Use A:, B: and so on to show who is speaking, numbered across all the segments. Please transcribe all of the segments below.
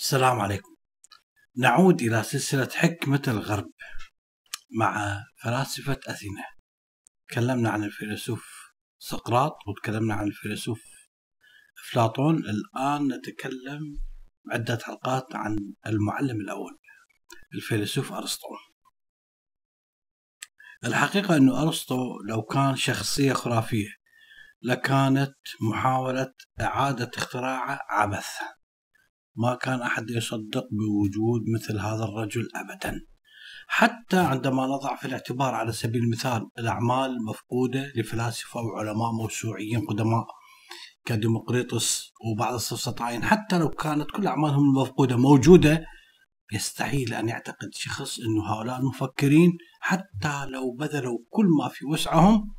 A: السلام عليكم نعود إلى سلسلة حكمة الغرب مع فلاسفة أثينا تكلمنا عن الفيلسوف سقراط وتكلمنا عن الفيلسوف أفلاطون الآن نتكلم عدة حلقات عن المعلم الأول الفيلسوف أرسطو الحقيقة أن أرسطو لو كان شخصية خرافية لكانت محاولة إعادة اختراعه عبث ما كان أحد يصدق بوجود مثل هذا الرجل أبدا حتى عندما نضع في الاعتبار على سبيل المثال الأعمال المفقودة لفلاسفة وعلماء موسوعيين قدماء كديمقريطس وبعض السفسطائين حتى لو كانت كل أعمالهم المفقودة موجودة يستحيل أن يعتقد شخص أن هؤلاء المفكرين حتى لو بذلوا كل ما في وسعهم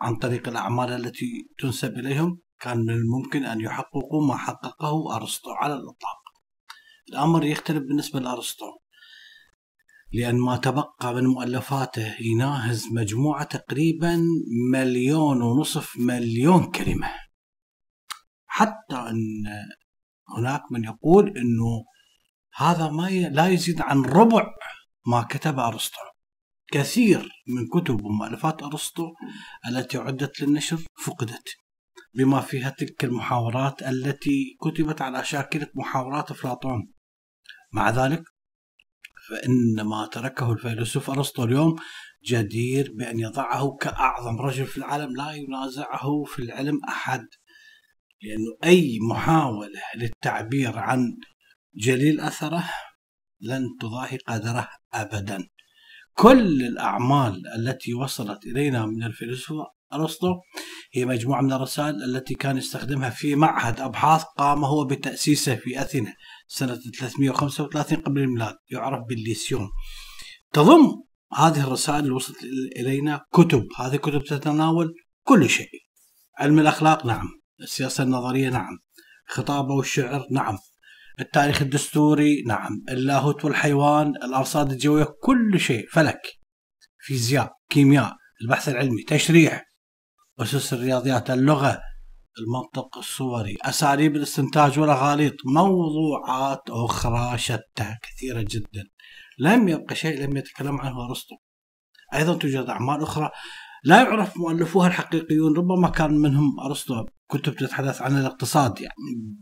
A: عن طريق الأعمال التي تنسب إليهم كان من الممكن أن يحققوا ما حققه أرسطو على الإطلاق الأمر يختلف بالنسبة لأرسطو لأن ما تبقى من مؤلفاته يناهز مجموعة تقريبا مليون ونصف مليون كلمة حتى أن هناك من يقول أنه هذا ما ي... لا يزيد عن ربع ما كتب أرسطو كثير من كتب ومؤلفات أرسطو التي عدت للنشر فقدت بما فيها تلك المحاورات التي كتبت على شاكلة محاورات أفلاطون مع ذلك فإن ما تركه الفيلسوف أرسطو اليوم جدير بأن يضعه كأعظم رجل في العالم لا ينازعه في العلم أحد لأنه أي محاولة للتعبير عن جليل أثره لن تضاهي قدره أبدا كل الأعمال التي وصلت إلينا من الفيلسوف أرسطو هي مجموعة من الرسائل التي كان يستخدمها في معهد أبحاث قام هو بتأسيسه في أثينا سنة 335 قبل الميلاد يعرف بالليسيوم تضم هذه الرسائل اللي وصلت إلينا كتب هذه كتب تتناول كل شيء علم الأخلاق نعم السياسة النظرية نعم خطابه والشعر نعم التاريخ الدستوري نعم اللاهوت والحيوان الأرصاد الجوية كل شيء فلك فيزياء كيمياء البحث العلمي تشريح أسس الرياضيات اللغة المنطق الصوري أساليب الاستنتاج والأغاليط موضوعات أخرى شتى كثيرة جدا لم يبقى شيء لم يتكلم عنه أرسطو أيضا توجد أعمال أخرى لا يعرف مؤلفوها الحقيقيون ربما كان منهم أرسطو كتب تتحدث عن الاقتصاد يعني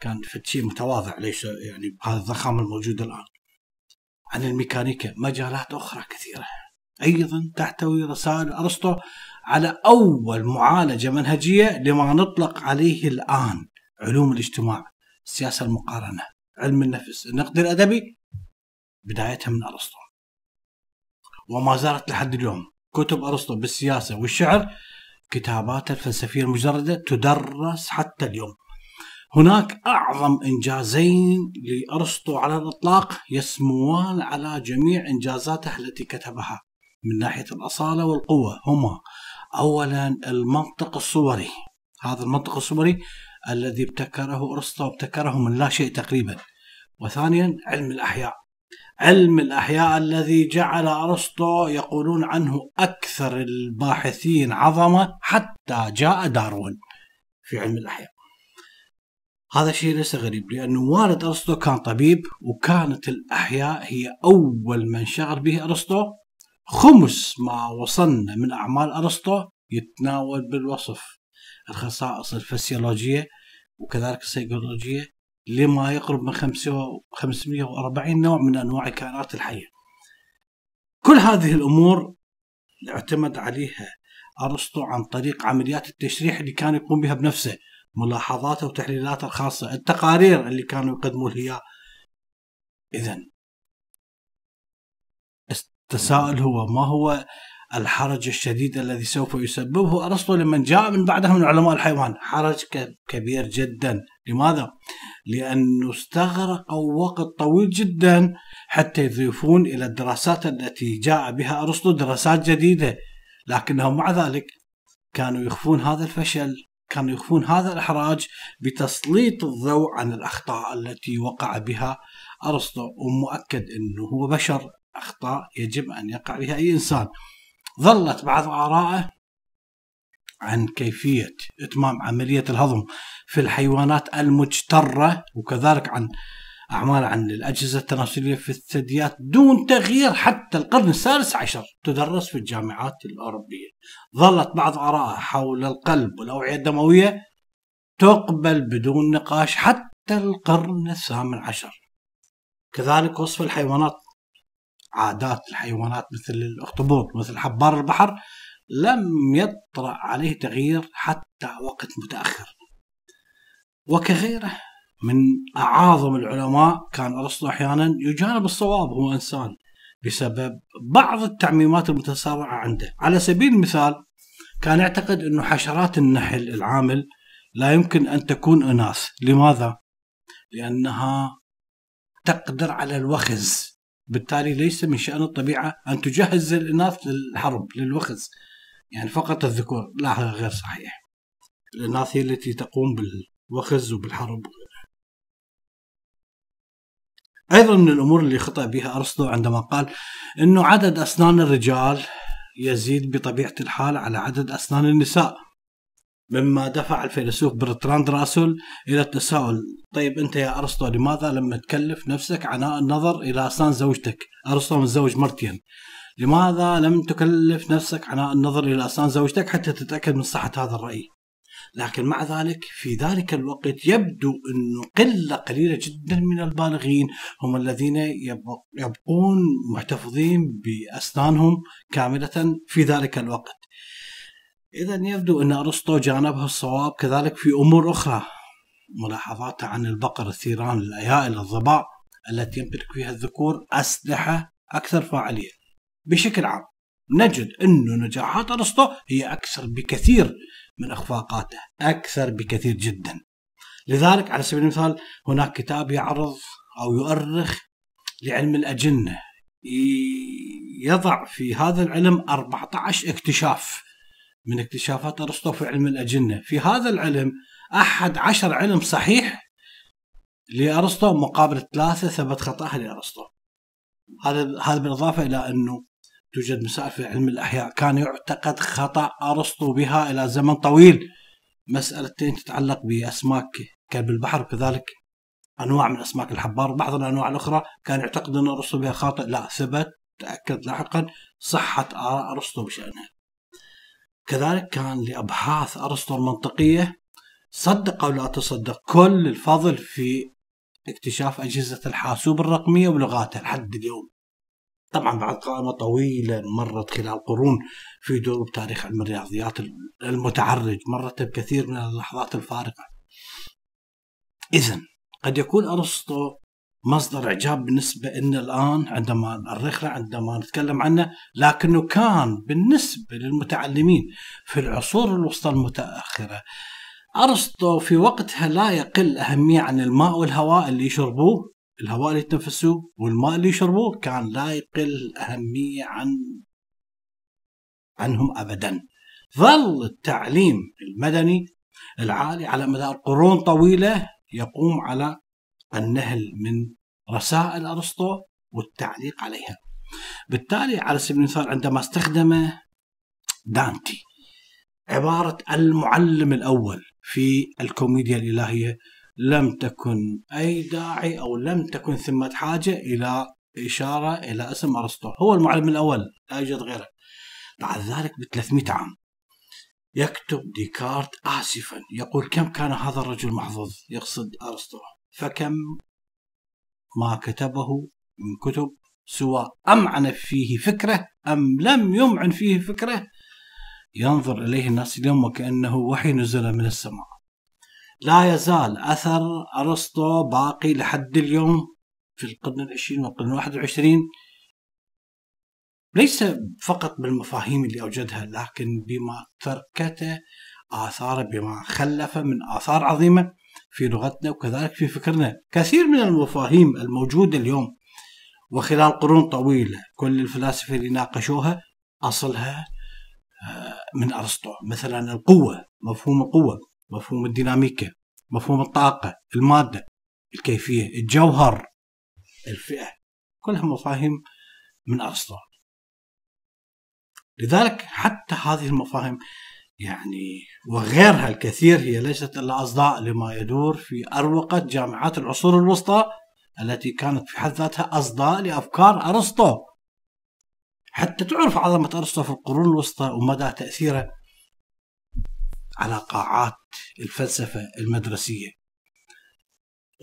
A: كان في شيء متواضع ليس يعني بهذا الضخامة الموجودة الآن عن الميكانيكا مجالات أخرى كثيرة أيضا تحتوي رسائل أرسطو على أول معالجة منهجية لما نطلق عليه الآن علوم الاجتماع السياسة المقارنة علم النفس النقد الأدبي بدايتها من أرسطو وما زالت لحد اليوم كتب أرسطو بالسياسة والشعر كتاباته الفلسفية المجردة تدرس حتى اليوم هناك أعظم إنجازين لأرسطو على الإطلاق يسموان على جميع إنجازاته التي كتبها من ناحية الأصالة والقوة هما أولا المنطق الصوري هذا المنطق الصوري الذي ابتكره أرسطو ابتكره من لا شيء تقريبا وثانيا علم الأحياء علم الأحياء الذي جعل أرسطو يقولون عنه أكثر الباحثين عظمة حتى جاء داروين في علم الأحياء هذا شيء ليس غريب لأنه والد أرسطو كان طبيب وكانت الأحياء هي أول من شغل به أرسطو خمس ما وصلنا من أعمال أرسطو يتناول بالوصف الخصائص الفسيولوجية وكذلك السيكولوجية لما يقرب من 540 نوع من أنواع الكائنات الحية كل هذه الأمور اعتمد عليها أرسطو عن طريق عمليات التشريح اللي كان يقوم بها بنفسه ملاحظاته وتحليلاته الخاصة التقارير اللي كانوا يقدموا لها إذا التساؤل هو ما هو الحرج الشديد الذي سوف يسببه ارسطو لمن جاء من بعده من علماء الحيوان، حرج كبير جدا، لماذا؟ لانه استغرقوا وقت طويل جدا حتى يضيفون الى الدراسات التي جاء بها ارسطو دراسات جديده، لكنهم مع ذلك كانوا يخفون هذا الفشل، كانوا يخفون هذا الاحراج بتسليط الضوء عن الاخطاء التي وقع بها ارسطو ومؤكد انه هو بشر أخطاء يجب أن يقع بها أي إنسان ظلت بعض آرائه عن كيفية إتمام عملية الهضم في الحيوانات المجترة وكذلك عن أعمال عن الأجهزة التناسلية في الثدييات دون تغيير حتى القرن السادس عشر تدرس في الجامعات الأوروبية ظلت بعض آرائه حول القلب والأوعية الدموية تقبل بدون نقاش حتى القرن الثامن عشر كذلك وصف الحيوانات عادات الحيوانات مثل الأخطبوط مثل حبار البحر لم يطرأ عليه تغيير حتى وقت متأخر وكغيره من أعاظم العلماء كان أرسطو أحيانا يجانب الصواب هو إنسان بسبب بعض التعميمات المتسارعة عنده على سبيل المثال كان يعتقد أن حشرات النحل العامل لا يمكن أن تكون أناث لماذا؟ لأنها تقدر على الوخز بالتالي ليس من شأن الطبيعة أن تجهز الإناث للحرب للوخز يعني فقط الذكور لا هذا غير صحيح الإناث هي التي تقوم بالوخز وبالحرب أيضا من الأمور اللي خطأ بها أرسطو عندما قال أنه عدد أسنان الرجال يزيد بطبيعة الحال على عدد أسنان النساء مما دفع الفيلسوف برتراند راسل إلى التساؤل طيب أنت يا أرسطو لماذا لم تكلف نفسك عناء النظر إلى أسنان زوجتك أرسطو متزوج مرتين لماذا لم تكلف نفسك عناء النظر إلى أسنان زوجتك حتى تتأكد من صحة هذا الرأي لكن مع ذلك في ذلك الوقت يبدو أنه قلة قليلة جدا من البالغين هم الذين يبقون محتفظين بأسنانهم كاملة في ذلك الوقت إذا يبدو أن أرسطو جانبها الصواب كذلك في أمور أخرى ملاحظاته عن البقر الثيران الأيائل الظباء التي يمتلك فيها الذكور أسلحة أكثر فاعلية بشكل عام نجد أن نجاحات أرسطو هي أكثر بكثير من إخفاقاته أكثر بكثير جدا لذلك على سبيل المثال هناك كتاب يعرض أو يؤرخ لعلم الأجنة يضع في هذا العلم 14 اكتشاف من اكتشافات أرسطو في علم الأجنة في هذا العلم أحد عشر علم صحيح لأرسطو مقابل ثلاثة ثبت خطأها لأرسطو هذا هذا بالإضافة إلى أنه توجد مسائل في علم الأحياء كان يعتقد خطأ أرسطو بها إلى زمن طويل مسألتين تتعلق بأسماك كلب البحر وكذلك أنواع من أسماك الحبار وبعض الأنواع الأخرى كان يعتقد أن أرسطو بها خاطئ لا ثبت تأكد لاحقا صحة آراء أرسطو بشأنها كذلك كان لأبحاث أرسطو المنطقية صدق أو لا تصدق كل الفضل في اكتشاف أجهزة الحاسوب الرقمية ولغاتها لحد اليوم طبعا بعد قائمة طويلة مرت خلال قرون في دروب تاريخ علم الرياضيات المتعرج مرت بكثير من اللحظات الفارقة إذا قد يكون أرسطو مصدر اعجاب بالنسبه لنا الان عندما الرخله عندما نتكلم عنه لكنه كان بالنسبه للمتعلمين في العصور الوسطى المتاخره ارسطو في وقتها لا يقل اهميه عن الماء والهواء اللي يشربوه الهواء اللي يتنفسوه والماء اللي يشربوه كان لا يقل اهميه عن عنهم ابدا ظل التعليم المدني العالي على مدار قرون طويله يقوم على النهل من رسائل ارسطو والتعليق عليها. بالتالي على سبيل المثال عندما استخدم دانتي عباره المعلم الاول في الكوميديا الالهيه لم تكن اي داعي او لم تكن ثمه حاجه الى اشاره الى اسم ارسطو، هو المعلم الاول لا يوجد غيره. بعد ذلك ب 300 عام يكتب ديكارت آسفا يقول كم كان هذا الرجل محظوظ يقصد أرسطو فكم ما كتبه من كتب سواء أمعن فيه فكرة أم لم يمعن فيه فكرة ينظر إليه الناس اليوم وكأنه وحي نزل من السماء لا يزال أثر أرسطو باقي لحد اليوم في القرن العشرين والقرن الواحد والعشرين ليس فقط بالمفاهيم اللي أوجدها لكن بما تركته آثار بما خلف من آثار عظيمة في لغتنا وكذلك في فكرنا كثير من المفاهيم الموجودة اليوم وخلال قرون طويلة كل الفلاسفة اللي ناقشوها أصلها آه، من أرسطو مثلا القوة مفهوم القوة مفهوم الديناميكا مفهوم الطاقة المادة الكيفية الجوهر الفئة كلها مفاهيم من أرسطو لذلك حتى هذه المفاهيم يعني وغيرها الكثير هي ليست الا اصداء لما يدور في اروقه جامعات العصور الوسطى التي كانت في حد ذاتها اصداء لافكار ارسطو. حتى تعرف عظمه ارسطو في القرون الوسطى ومدى تاثيره على قاعات الفلسفه المدرسيه.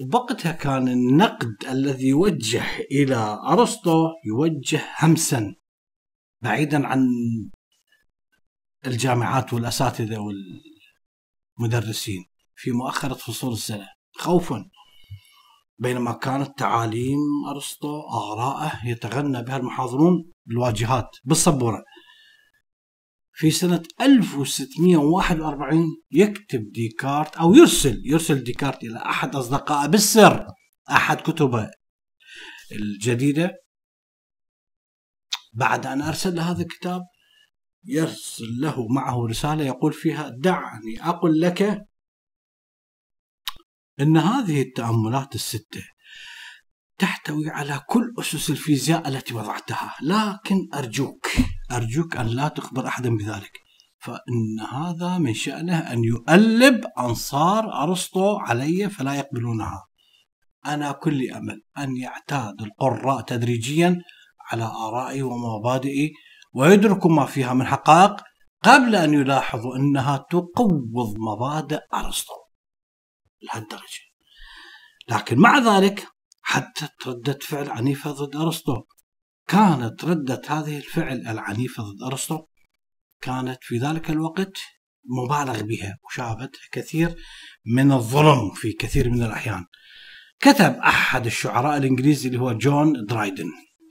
A: وبقتها كان النقد الذي يوجه الى ارسطو يوجه همسا بعيدا عن الجامعات والاساتذه والمدرسين في مؤخره فصول السنه خوفا بينما كانت تعاليم ارسطو اغراءه يتغنى بها المحاضرون بالواجهات بالسبوره في سنة 1641 يكتب ديكارت أو يرسل يرسل ديكارت إلى أحد أصدقائه بالسر أحد كتبه الجديدة بعد أن أرسل له هذا الكتاب يرسل له معه رسالة يقول فيها دعني أقل لك أن هذه التأملات الستة تحتوي على كل أسس الفيزياء التي وضعتها لكن أرجوك أرجوك أن لا تخبر أحدا بذلك فإن هذا من شأنه أن يؤلب أنصار أرسطو علي فلا يقبلونها أنا كل أمل أن يعتاد القراء تدريجيا على آرائي ومبادئي ويدركوا ما فيها من حقائق قبل أن يلاحظوا أنها تقوض مبادئ أرسطو لهالدرجة لكن مع ذلك حتى ردة فعل عنيفة ضد أرسطو كانت ردة هذه الفعل العنيفة ضد أرسطو كانت في ذلك الوقت مبالغ بها وشابت كثير من الظلم في كثير من الأحيان كتب أحد الشعراء الإنجليزي اللي هو جون درايدن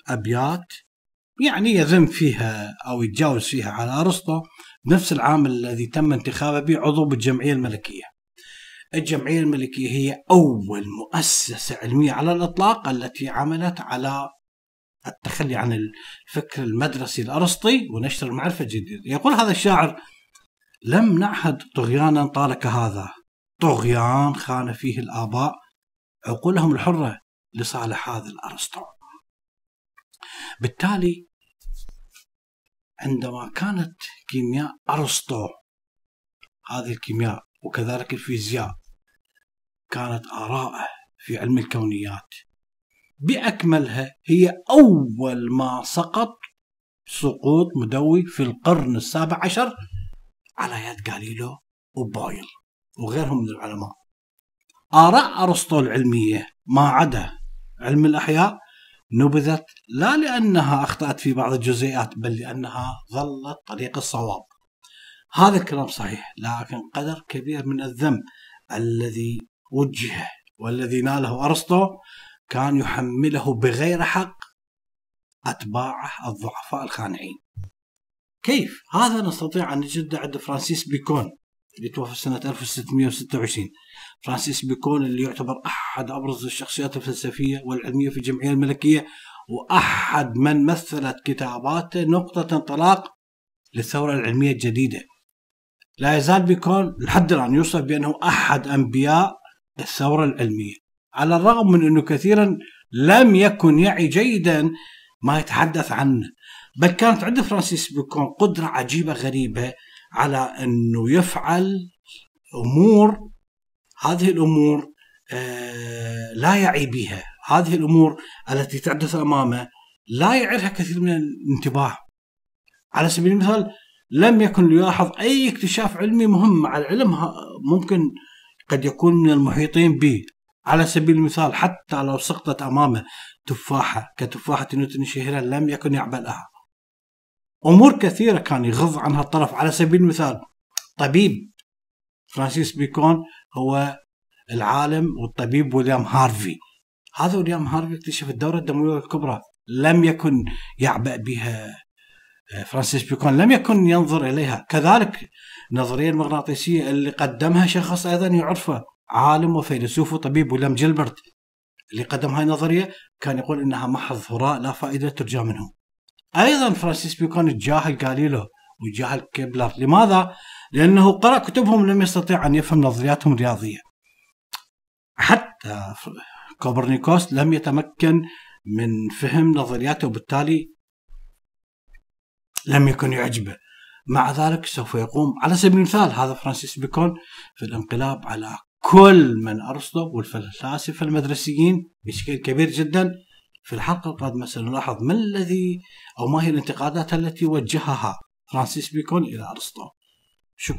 A: أبيات يعني يذم فيها او يتجاوز فيها على ارسطو نفس العام الذي تم انتخابه به عضو بالجمعيه الملكيه. الجمعيه الملكيه هي اول مؤسسه علميه على الاطلاق التي عملت على التخلي عن الفكر المدرسي الارسطي ونشر المعرفه الجديده. يقول هذا الشاعر: لم نعهد طغيانا طال كهذا، طغيان خان فيه الاباء عقولهم الحره لصالح هذا الارسطو. بالتالي عندما كانت كيمياء أرسطو هذه الكيمياء وكذلك الفيزياء كانت آراءه في علم الكونيات بأكملها هي أول ما سقط سقوط مدوي في القرن السابع عشر على يد غاليلو وبويل وغيرهم من العلماء آراء أرسطو العلمية ما عدا علم الأحياء نبذت لا لأنها أخطأت في بعض الجزئيات بل لأنها ظلت طريق الصواب هذا الكلام صحيح لكن قدر كبير من الذنب الذي وجهه والذي ناله أرسطو كان يحمله بغير حق أتباعه الضعفاء الخانعين كيف؟ هذا نستطيع أن نجده عند فرانسيس بيكون اللي توفى سنة 1626 فرانسيس بيكون اللي يعتبر أحد أبرز الشخصيات الفلسفية والعلمية في الجمعية الملكية وأحد من مثلت كتاباته نقطة انطلاق للثورة العلمية الجديدة لا يزال بيكون لحد الآن يوصف بأنه أحد أنبياء الثورة العلمية على الرغم من أنه كثيرا لم يكن يعي جيدا ما يتحدث عنه بل كانت عند فرانسيس بيكون قدرة عجيبة غريبة على أنه يفعل أمور هذه الامور آه، لا يعي بها، هذه الامور التي تحدث امامه لا يعيرها كثير من الانتباه. على سبيل المثال لم يكن يلاحظ اي اكتشاف علمي مهم مع العلم ممكن قد يكون من المحيطين به على سبيل المثال حتى لو سقطت امامه تفاحه كتفاحه نيوتن الشهيره لم يكن يعبلها. امور كثيره كان يغض عنها الطرف على سبيل المثال طبيب فرانسيس بيكون هو العالم والطبيب ويليام هارفي هذا ويليام هارفي اكتشف الدورة الدموية الكبرى لم يكن يعبأ بها آه، فرانسيس بيكون لم يكن ينظر إليها كذلك النظرية المغناطيسية اللي قدمها شخص أيضا يعرفه عالم وفيلسوف وطبيب ويليام جيلبرت اللي قدم هاي النظرية كان يقول إنها محض هراء لا فائدة ترجى منه أيضا فرانسيس بيكون تجاهل غاليلو وجاهل كيبلر لماذا؟ لأنه قرأ كتبهم لم يستطيع أن يفهم نظرياتهم الرياضية حتى كوبرنيكوس لم يتمكن من فهم نظرياته وبالتالي
B: لم يكن يعجبه
A: مع ذلك سوف يقوم على سبيل المثال هذا فرانسيس بيكون في الانقلاب على كل من أرسطو والفلاسفة المدرسيين بشكل كبير جدا في الحلقة القادمة سنلاحظ ما الذي أو ما هي الانتقادات التي وجهها فرانسيس بيكون إلى أرسطو Je